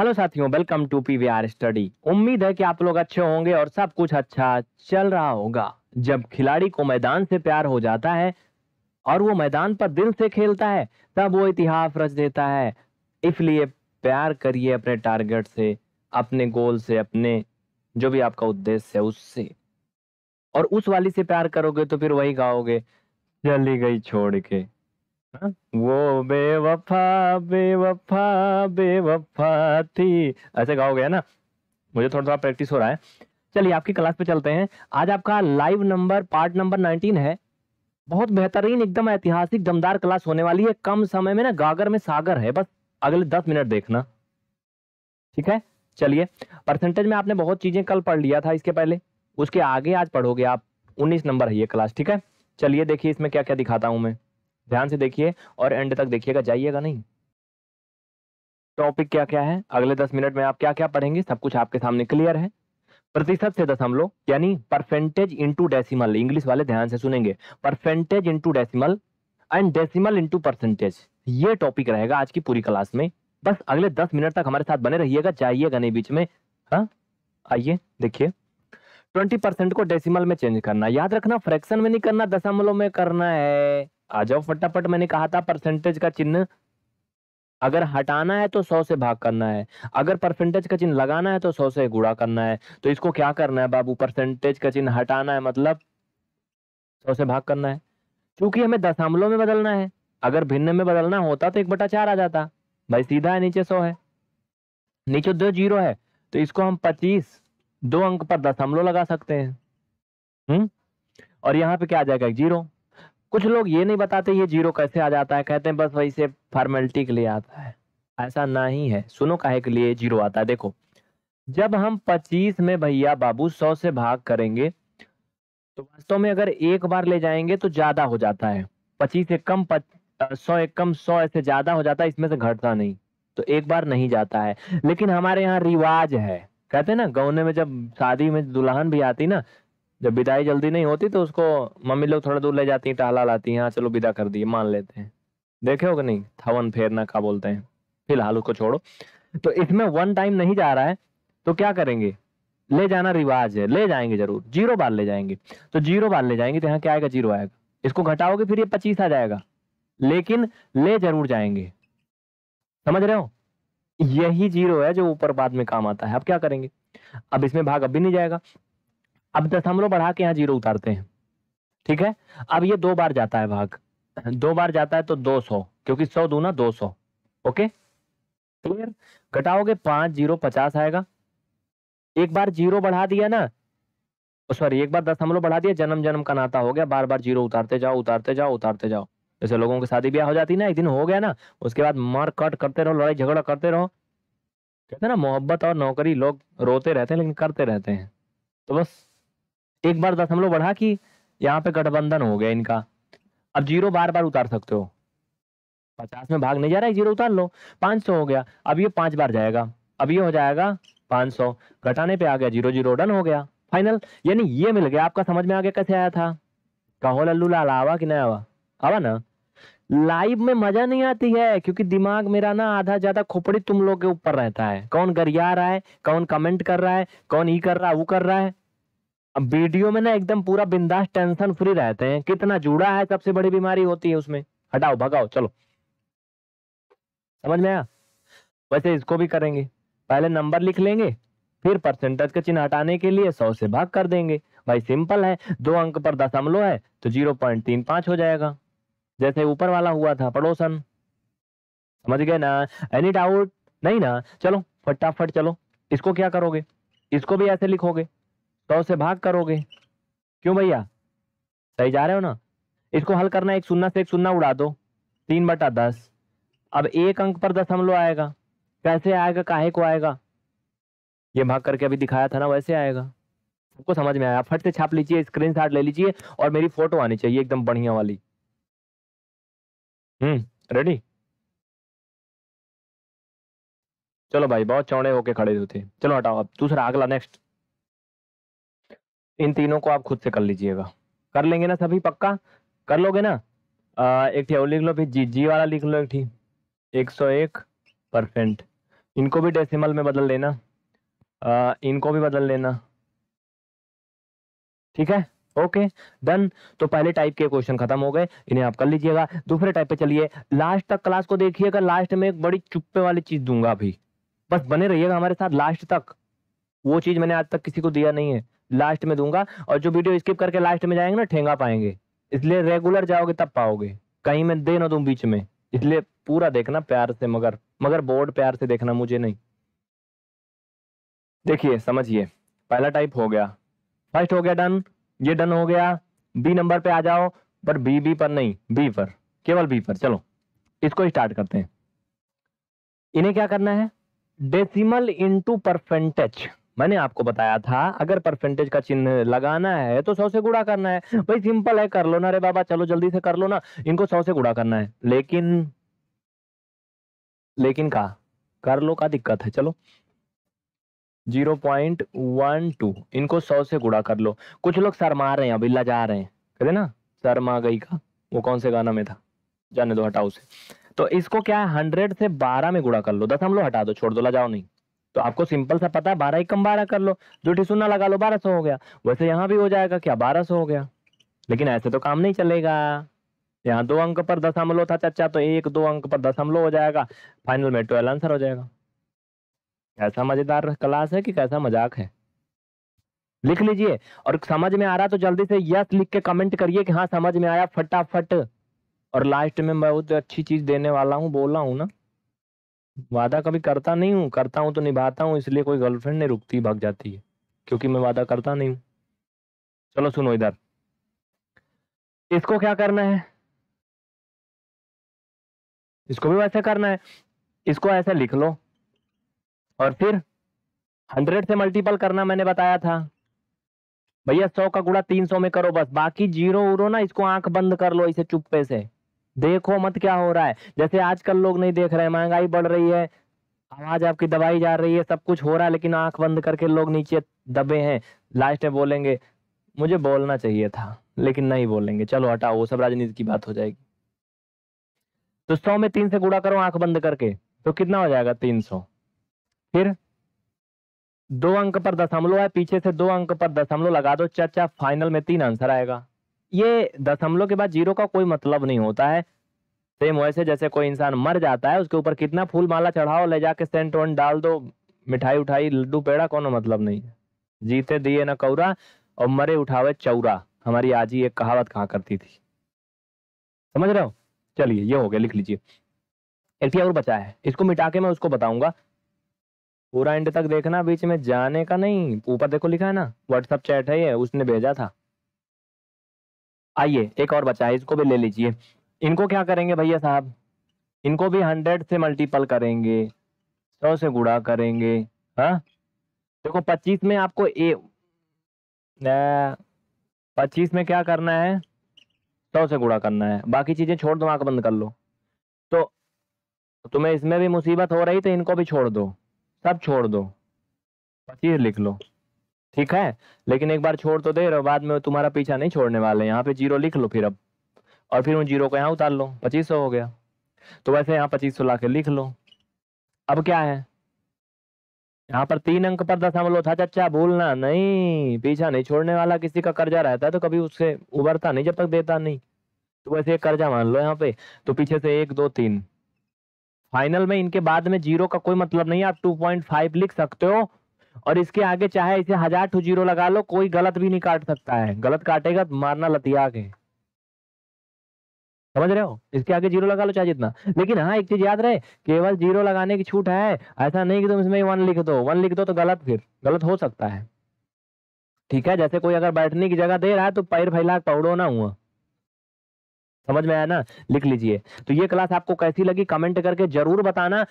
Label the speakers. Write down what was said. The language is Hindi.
Speaker 1: हेलो साथियों वेलकम टू पी स्टडी उम्मीद है कि आप लोग अच्छे होंगे और सब कुछ अच्छा चल रहा होगा जब खिलाड़ी को मैदान से प्यार हो जाता है और वो मैदान पर दिल से खेलता है तब वो इतिहास रच देता है इसलिए प्यार करिए अपने टारगेट से अपने गोल से अपने जो भी आपका उद्देश्य है उससे और उस वाली से प्यार करोगे तो फिर वही गाओगे चली गई छोड़ के वो बेवफा बेवफा बेवफा थी ऐसे गाओगे है ना मुझे थोड़ा थोड़ा प्रैक्टिस हो रहा है चलिए आपकी क्लास पे चलते हैं आज आपका live number part number nineteen है बहुत बेहतरीन एकदम ऐतिहासिक दमदार क्लास होने वाली है कम समय में ना गागर में सागर है बस अगले दस मिनट देखना ठीक है चलिए परसेंटेज में आपने बहुत चीजें कल पढ़ लिया था इसके पहले उसके आगे आज पढ़ोगे आप उन्नीस नंबर है ये क्लास ठीक है चलिए देखिए इसमें क्या क्या दिखाता हूँ मैं ध्यान से देखिए और एंड तक देखिएगा जाइएगा नहीं टॉपिक क्या क्या है अगले दस मिनट में आप क्या क्या पढ़ेंगे सब कुछ आपके सामने क्लियर है प्रतिशत से दशमलव यानी परसेंटेज इंटू डेसिमल इंग्लिश वाले ध्यान से सुनेंगे percentage into decimal and decimal into percentage ये टॉपिक रहेगा आज की पूरी क्लास में बस अगले दस मिनट तक हमारे साथ बने रहिएगा जाइएगा नहीं बीच में हाँ आइए देखिए ट्वेंटी परसेंट को डेसिमल में चेंज करना याद रखना फ्रैक्शन में नहीं करना दशमलव में करना है आ जाओ फटाफट मैंने कहा था परसेंटेज का चिन्ह अगर हटाना है तो सौ से भाग करना है अगर परसेंटेज का चिन्ह लगाना है तो सौ से गुड़ा करना है तो इसको क्या करना है बाबू परसेंटेज का चिन्ह हटाना है मतलब सौ से भाग करना है क्योंकि हमें दशमलव में बदलना है अगर भिन्न में बदलना होता तो एक बटा चार आ जाता भाई सीधा है नीचे सौ है नीचे दो जीरो है तो इसको हम पच्चीस दो अंक पर दशमलव लगा सकते हैं हम्म और यहाँ पे क्या आ जाएगा जीरो कुछ लोग ये नहीं बताते ये जीरो कैसे आ जाता है कहते हैं बस वही से फॉर्मेलिटी के लिए आता है ऐसा नहीं है सुनो काहे के लिए जीरो आता है देखो जब हम पच्चीस में भैया बाबू सौ से भाग करेंगे तो वास्तव में अगर एक बार ले जाएंगे तो ज्यादा हो जाता है पच्चीस एक कम सौ एक कम सौ ऐसे ज्यादा हो जाता है इसमें से घटता नहीं तो एक बार नहीं जाता है लेकिन हमारे यहाँ रिवाज है कहते हैं ना गौने में जब शादी में दुल्हन भी आती ना जब विदाई जल्दी नहीं होती तो उसको मम्मी लोग थोड़ा दूर ले जाती हैं टहला लाती हैं हाँ चलो विदा कर दिए मान लेते हैं देखे हो कि नहीं थवन फेरना का बोलते हैं फिलहाल उसको छोड़ो तो इसमें वन टाइम नहीं जा रहा है तो क्या करेंगे ले जाना रिवाज है ले जाएंगे जरूर जीरो बार ले जाएंगे तो जीरो बार ले जाएंगे तो यहाँ क्या आएगा जीरो आएगा इसको घटाओगे फिर ये पच्चीस आ जाएगा लेकिन ले जरूर जाएंगे समझ रहे हो यही जीरो है जो ऊपर बाद में काम आता है अब क्या करेंगे अब इसमें भाग अभी नहीं जाएगा अब दशमलव बढ़ा के यहाँ जीरो उतारते हैं ठीक है अब ये दो बार जाता है भाग दो बार जाता है तो दो सौ क्योंकि सौ ना दो सौ ओके क्लियर तो घटाओगे पांच जीरो पचास आएगा एक बार जीरो बढ़ा दिया ना सॉरी एक बार दशमलव बढ़ा दिया जन्म जन्म का नाता हो गया बार बार जीरो उतारते जाओ उतारते जाओ उतारते जाओ जैसे लोगों की शादी ब्याह हो जाती ना एक दिन हो गया ना उसके बाद मार कट करते रहो लड़ाई झगड़ा करते रहो कहते ना मोहब्बत और नौकरी लोग रोते रहते हैं लेकिन करते रहते हैं तो बस एक बार दशमलव बढ़ा कि यहाँ पे गठबंधन हो गया इनका अब जीरो बार बार उतार सकते हो पचास में भाग नहीं जा रहा है जीरो उतार लो पांच सौ हो गया अब ये पांच बार जाएगा अब ये हो जाएगा पांच सौ घटाने पे आ गया जीरो जीरो डन हो गया फाइनल यानी ये मिल गया आपका समझ में आ गया कैसे आया था कहो लल्लू लाल आवा कि नहीं आवा आवा ना लाइव में मजा नहीं आती है क्योंकि दिमाग मेरा ना आधा ज्यादा खोपड़ी तुम लोग के ऊपर रहता है कौन गरिया रहा है कौन कमेंट कर रहा है कौन ई कर रहा है वो कर रहा है अब वीडियो में ना एकदम पूरा बिंदास टेंशन फ्री रहते हैं कितना जुड़ा है सबसे बड़ी बीमारी होती है उसमें हटाओ भगाओ चलो समझ में आया वैसे इसको भी करेंगे पहले नंबर लिख लेंगे फिर परसेंटेज का चिन्ह हटाने के लिए सौ से भाग कर देंगे भाई सिंपल है दो अंक पर दशमलव है तो जीरो पॉइंट तीन पांच हो जाएगा जैसे ऊपर वाला हुआ था पड़ोसन समझ गए ना एनी डाउट नहीं ना चलो फटाफट चलो इसको क्या करोगे इसको भी ऐसे लिखोगे सौ तो से भाग करोगे क्यों भैया सही जा रहे हो ना इसको हल करना एक सुन्ना से एक सुन्ना उड़ा दो तीन बटा दस अब एक अंक पर दस दशमलव आएगा कैसे आएगा काहे को आएगा ये भाग करके अभी दिखाया था ना वैसे आएगा सबको समझ में आया फट से छाप लीजिए स्क्रीन ले लीजिए और मेरी फोटो आनी चाहिए एकदम बढ़िया वाली हम्म रेडी चलो भाई बहुत चौड़े होके खड़े होते चलो हटाओ अब दूसरा अगला नेक्स्ट इन तीनों को आप खुद से कर लीजिएगा कर लेंगे ना सभी पक्का कर लोगे ना आ, एक ठी लिख लो फिर जी जी वाला लिख लो एक थी एक सौ एक परसेंट इनको भी डेसिमल में बदल लेना आ, इनको भी बदल लेना ठीक है ओके डन तो पहले टाइप के क्वेश्चन खत्म हो गए इन्हें आप कर लीजिएगा दूसरे टाइप पे चलिए लास्ट तक क्लास को देखिएगा लास्ट में एक बड़ी चुप्पे वाली चीज दूंगा अभी बस बने रहिएगा हमारे साथ लास्ट तक वो चीज मैंने आज तक किसी को दिया नहीं है लास्ट में दूंगा और जो वीडियो स्किप करके लास्ट में जाएंगे ना ठेंगा पाएंगे इसलिए रेगुलर जाओगे तब पाओगे कहीं मैं दे ना दूँ बीच में इसलिए पूरा देखना प्यार से मगर मगर बोर्ड प्यार से देखना मुझे नहीं देखिए समझिए पहला टाइप हो गया फर्स्ट हो गया डन ये डन हो गया बी नंबर पे आ जाओ पर बी बी पर नहीं बी पर केवल बी पर चलो इसको स्टार्ट करते हैं इन्हें क्या करना है डेसिमल इनटू परसेंटेज मैंने आपको बताया था अगर परसेंटेज का चिन्ह लगाना है तो सौ से गुड़ा करना है भाई सिंपल है कर लो ना रे बाबा चलो जल्दी से कर लो ना इनको सौ से गुड़ा करना है लेकिन लेकिन का कर लो का दिक्कत है चलो जीरो पॉइंट वन टू इनको सौ से गुड़ा कर लो कुछ लोग शर्मा रहे हैं अभी लजा रहे हैं कहते ना शरमा गई का वो कौन से गाना में था जाने दो हटाओ से तो इसको क्या है हंड्रेड से बारह में गुड़ा कर लो दस हम लोग हटा दो छोड़ दो लजाओ नहीं तो आपको सिंपल सा पता है बारह एकम बारह कर लो जो सुना लगा लो बारह सौ हो गया वैसे यहाँ भी हो जाएगा क्या बारह सौ हो गया लेकिन ऐसे तो काम नहीं चलेगा यहाँ दो अंक पर दस हमलो था चर्चा तो एक दो अंक पर दस हमलो हो जाएगा फाइनल में ट्वेल्व आंसर हो जाएगा कैसा मजेदार क्लास है कि कैसा मजाक है लिख लीजिए और समझ में आ रहा तो जल्दी से यस लिख के कमेंट करिए कि हाँ समझ में आया फटाफट और लास्ट में बहुत अच्छी चीज देने वाला हूँ बोला हूँ ना वादा कभी करता नहीं हूँ करता हूँ तो निभाता हूँ इसलिए कोई गर्लफ्रेंड नहीं रुकती भाग जाती है क्योंकि मैं वादा करता नहीं हूँ चलो सुनो इधर इसको क्या करना है इसको भी वैसे करना है इसको ऐसे लिख लो और फिर हंड्रेड से मल्टीपल करना मैंने बताया था भैया सौ का गुड़ा तीन सौ में करो बस बाकी जीरो उरो ना इसको आंख बंद कर लो इसे चुप्पे से देखो मत क्या हो रहा है जैसे आजकल लोग नहीं देख रहे महंगाई बढ़ रही है आवाज आपकी दबाई जा रही है सब कुछ हो रहा है लेकिन आंख बंद करके लोग नीचे दबे हैं लास्ट में बोलेंगे मुझे बोलना चाहिए था लेकिन नहीं बोलेंगे चलो हटाओ वो सब राजनीति की बात हो जाएगी तो सौ में तीन से गुड़ा करो आंख बंद करके तो कितना हो जाएगा तीन सौ फिर दो अंक पर दशमलव है पीछे से दो अंक पर दशमलव लगा दो चाचा फाइनल में तीन आंसर आएगा ये दशमलव के बाद जीरो का कोई मतलब नहीं होता है सेम वैसे जैसे कोई इंसान मर जाता है उसके ऊपर कितना फूल माला चढ़ाओ ले जाके सेंट वन डाल दो मिठाई उठाई लड्डू पेड़ा कोनो मतलब नहीं जीते दिए न कौरा और मरे उठावे चौरा हमारी आजी एक कहावत कहा करती थी समझ रहे हो चलिए ये हो गया लिख लीजिए एक और बचा है इसको मिटा के मैं उसको बताऊंगा पूरा एंड तक देखना बीच में जाने का नहीं ऊपर देखो लिखा है ना व्हाट्सअप चैट है ये उसने भेजा था आइए एक और बचा है इसको भी ले लीजिए इनको क्या करेंगे भैया साहब इनको भी हंड्रेड से मल्टीपल करेंगे सौ से गुड़ा करेंगे हाँ देखो पच्चीस में आपको ए पच्चीस में क्या करना है सौ से गुड़ा करना है बाकी चीज़ें छोड़ दो आंख बंद कर लो तो तुम्हें इसमें भी मुसीबत हो रही तो इनको भी छोड़ दो सब छोड़ दो पच्चीस लिख लो ठीक है लेकिन एक बार छोड़ तो दे रहे बाद में तुम्हारा पीछा नहीं छोड़ने वाले यहाँ पे जीरो लिख लो फिर अब और फिर उन जीरो को यहाँ उतार लो पच्चीस हो गया तो वैसे यहाँ पच्चीस सौ लिख लो अब क्या है यहाँ पर तीन अंक पर दशमलव था चचा भूलना नहीं पीछा नहीं छोड़ने वाला किसी का कर्जा रहता है तो कभी उससे उबरता नहीं जब तक देता नहीं तो वैसे एक कर्जा मान लो यहाँ पे तो पीछे से एक दो तीन फाइनल में इनके बाद में जीरो का कोई मतलब नहीं आप टू पॉइंट फाइव लिख सकते हो और इसके आगे चाहे इसे हजार टू जीरो लगा लो कोई गलत भी नहीं काट सकता है गलत काटेगा तो मारना लतिया के समझ रहे हो इसके आगे जीरो लगा लो चाहे जितना लेकिन हाँ एक चीज याद रहे केवल जीरो लगाने की छूट है ऐसा नहीं कि तुम इसमें वन लिख दो वन लिख दो तो गलत फिर गलत हो सकता है ठीक है जैसे कोई अगर बैठने की जगह दे रहा है तो पैर फैला पौड़ो ना हुआ समझ में आया ना लिख लीजिए तो ये क्लास आपको कैसी लगी कमेंट करके जरूर बताना